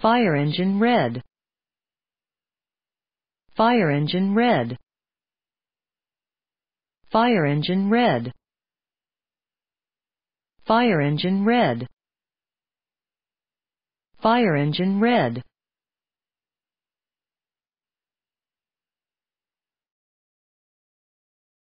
Fire engine red. Fire engine red. Fire engine red. Fire engine red. Fire engine red.